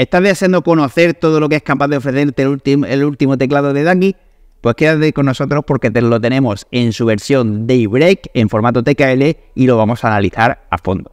¿Estás deseando conocer todo lo que es capaz de ofrecerte el, último teclado de Ducky? Pues quédate con nosotros porque te lo tenemos en su versión Daybreak en formato TKL y lo vamos a analizar a fondo.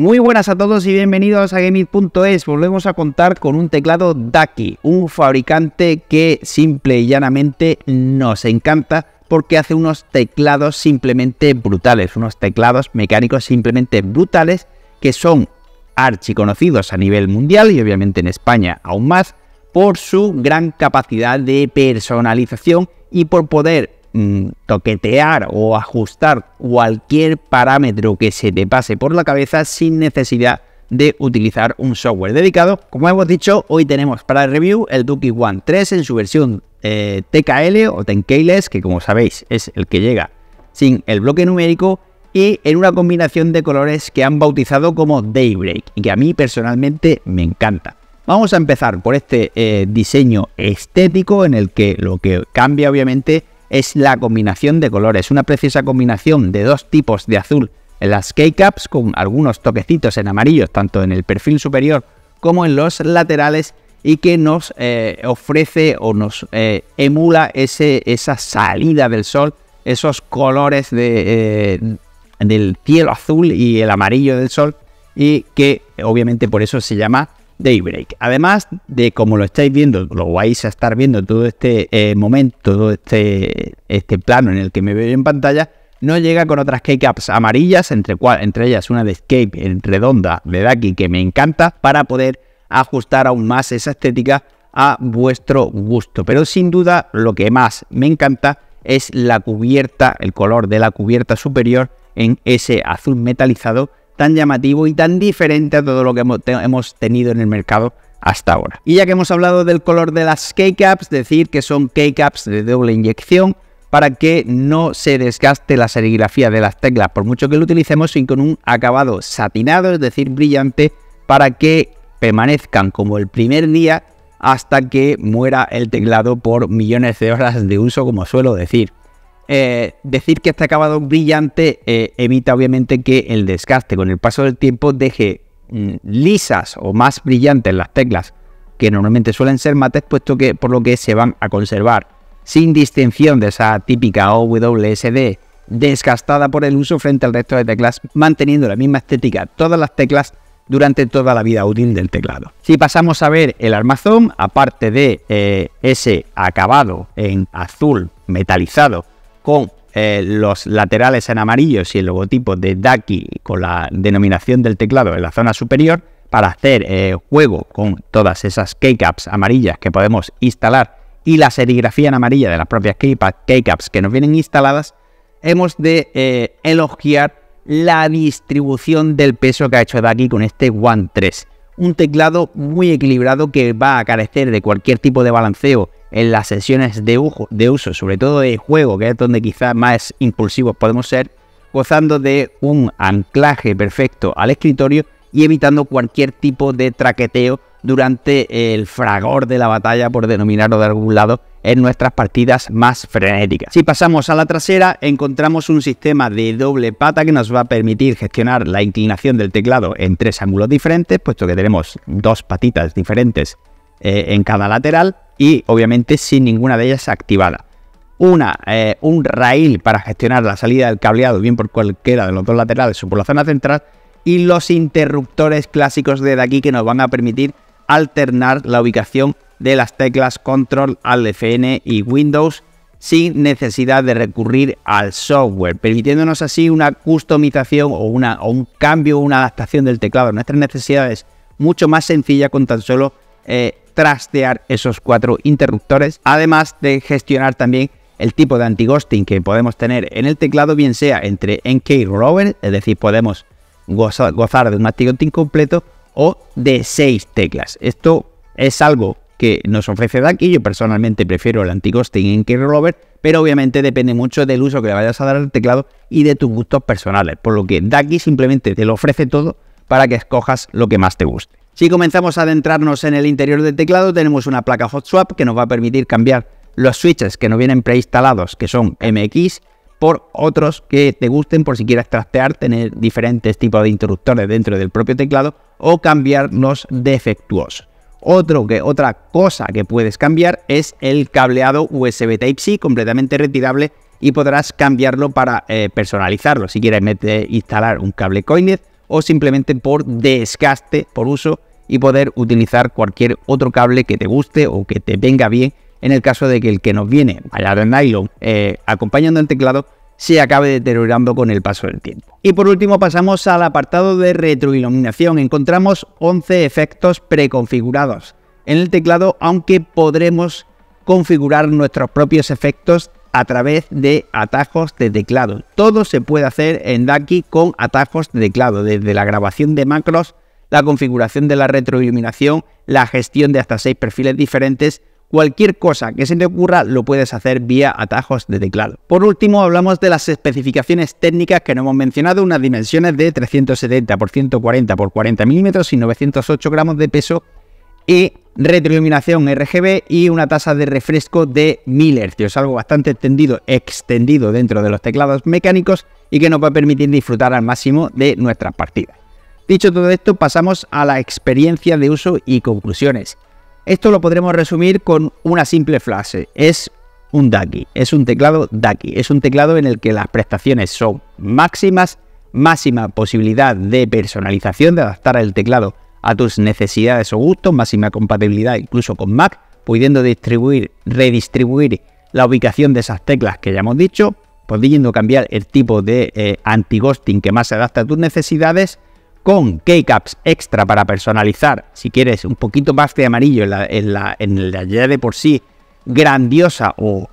Muy buenas a todos y bienvenidos a Gaming.es. Volvemos a contar con un teclado Ducky, un fabricante que simple y llanamente nos encanta porque hace unos teclados simplemente brutales, unos teclados mecánicos simplemente brutales que son archiconocidos a nivel mundial y obviamente en España aún más por su gran capacidad de personalización y por poder Mm, toquetear o ajustar cualquier parámetro que se te pase por la cabeza sin necesidad de utilizar un software dedicado. Como hemos dicho, hoy tenemos para el review el Duki One 3 en su versión eh, TKL o Tenkeyless, que como sabéis es el que llega sin el bloque numérico y en una combinación de colores que han bautizado como Daybreak y que a mí personalmente me encanta. Vamos a empezar por este eh, diseño estético en el que lo que cambia obviamente es la combinación de colores, una preciosa combinación de dos tipos de azul en las K-Caps con algunos toquecitos en amarillo tanto en el perfil superior como en los laterales y que nos eh, ofrece o nos eh, emula ese, esa salida del sol, esos colores de, eh, del cielo azul y el amarillo del sol y que obviamente por eso se llama Daybreak. Además de como lo estáis viendo, lo vais a estar viendo todo este eh, momento, todo este, este, plano en el que me veo en pantalla, no llega con otras keycaps amarillas, entre, cual, entre ellas una de Escape en redonda de Daki que me encanta, para poder ajustar aún más esa estética a vuestro gusto. Pero sin duda lo que más me encanta es la cubierta, el color de la cubierta superior en ese azul metalizado tan llamativo y tan diferente a todo lo que hemos, tenido en el mercado hasta ahora. Y ya que hemos hablado del color de las Keycaps, decir que son Keycaps de doble inyección para que no se desgaste la serigrafía de las teclas, por mucho que lo utilicemos, y con un acabado satinado, es decir, brillante, para que permanezcan como el primer día hasta que muera el teclado por millones de horas de uso, como suelo decir. Eh, decir que este acabado brillante eh, evita obviamente que el desgaste con el paso del tiempo deje mm, lisas o más brillantes las teclas que normalmente suelen ser mates, puesto que por lo que se van a conservar sin distinción de esa típica OWSD desgastada por el uso frente al resto de teclas, manteniendo la misma estética todas las teclas durante toda la vida útil del teclado. Si pasamos a ver el armazón, aparte de eh, ese acabado en azul metalizado con eh, los laterales en amarillos y el logotipo de Ducky con la denominación del teclado en la zona superior para hacer eh, juego con todas esas keycaps amarillas que podemos instalar y la serigrafía en amarilla de las propias keycaps que nos vienen instaladas, hemos de eh, elogiar la distribución del peso que ha hecho Ducky con este One 3. Un teclado muy equilibrado que va a carecer de cualquier tipo de balanceo en las sesiones de, uso, de uso, sobre todo de juego, que es donde quizás más impulsivos podemos ser, gozando de un anclaje perfecto al escritorio y evitando cualquier tipo de traqueteo durante el fragor de la batalla, por denominarlo de algún lado, en nuestras partidas más frenéticas. Si pasamos a la trasera, encontramos un sistema de doble pata que nos va a permitir gestionar la inclinación del teclado en tres ángulos diferentes, puesto que tenemos dos patitas diferentes eh, en cada lateral y obviamente sin ninguna de ellas activada. Una, eh, un rail para gestionar la salida del cableado, bien por cualquiera de los dos laterales o por la zona central, y los interruptores clásicos de aquí que nos van a permitir alternar la ubicación de las teclas Control, al Fn y Windows sin necesidad de recurrir al software, permitiéndonos así una customización o, una, o un cambio, una adaptación del teclado a nuestras necesidades mucho más sencilla con tan solo eh, trastear esos cuatro interruptores, además de gestionar también el tipo de anti-ghosting que podemos tener en el teclado, bien sea entre NK Rover, es decir, podemos gozar de un anti completo, o de seis teclas. Esto es algo que nos ofrece Ducky yo personalmente prefiero el anti-ghosting en Key Rover, pero obviamente depende mucho del uso que le vayas a dar al teclado y de tus gustos personales, por lo que Daki simplemente te lo ofrece todo para que escojas lo que más te guste. Si comenzamos a adentrarnos en el interior del teclado, tenemos una placa hot swap que nos va a permitir cambiar los switches que nos vienen preinstalados, que son MX, por otros que te gusten por si quieres trastear, tener diferentes tipos de interruptores dentro del propio teclado o cambiar los defectuosos. que, otra cosa que puedes cambiar es el cableado USB Type-C completamente retirable y podrás cambiarlo para eh, personalizarlo. Si quieres instalar un cable Coinet o simplemente por desgaste, por uso y poder utilizar cualquier otro cable que te guste o que te venga bien en el caso de que el que nos viene allá en nylon eh, acompañando el teclado se acabe deteriorando con el paso del tiempo. Y por último pasamos al apartado de retroiluminación. Encontramos 11 efectos preconfigurados en el teclado, aunque podremos configurar nuestros propios efectos a través de atajos de teclado. Todo se puede hacer en Ducky con atajos de teclado, desde la grabación de macros la configuración de la retroiluminación, la gestión de hasta seis perfiles diferentes. Cualquier cosa que se te ocurra lo puedes hacer vía atajos de teclado. Por último, hablamos de las especificaciones técnicas que no hemos mencionado, unas dimensiones de 370 x 140 x 40 milímetros y 908 gramos de peso y retroiluminación RGB y una tasa de refresco de 1000 Hz, algo bastante extendido, extendido dentro de los teclados mecánicos y que nos va a permitir disfrutar al máximo de nuestras partidas. Dicho todo esto, pasamos a la experiencia de uso y conclusiones. Esto lo podremos resumir con una simple frase. Es un Ducky, es un teclado DACI, es un teclado en el que las prestaciones son máximas, máxima posibilidad de personalización, de adaptar el teclado a tus necesidades o gustos, máxima compatibilidad incluso con Mac, pudiendo distribuir, redistribuir la ubicación de esas teclas que ya hemos dicho, pudiendo cambiar el tipo de eh, anti-ghosting que más se adapta a tus necesidades, con keycaps extra para personalizar, si quieres, un poquito más de amarillo en la, ya de por sí grandiosa o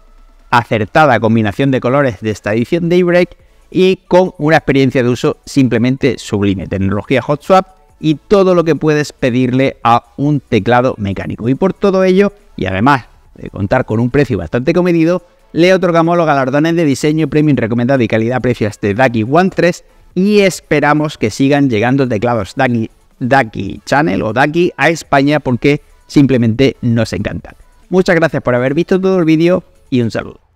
acertada combinación de colores de esta edición Daybreak y con una experiencia de uso simplemente sublime, tecnología hot swap y todo lo que puedes pedirle a un teclado mecánico. Y por todo ello, y además de contar con un precio bastante comedido, le otorgamos los galardones de diseño, premium recomendado y calidad-precio a este One 3 y esperamos que sigan llegando teclados Ducky, Channel o Ducky a España porque simplemente nos encantan. Muchas gracias por haber visto todo el vídeo y un saludo.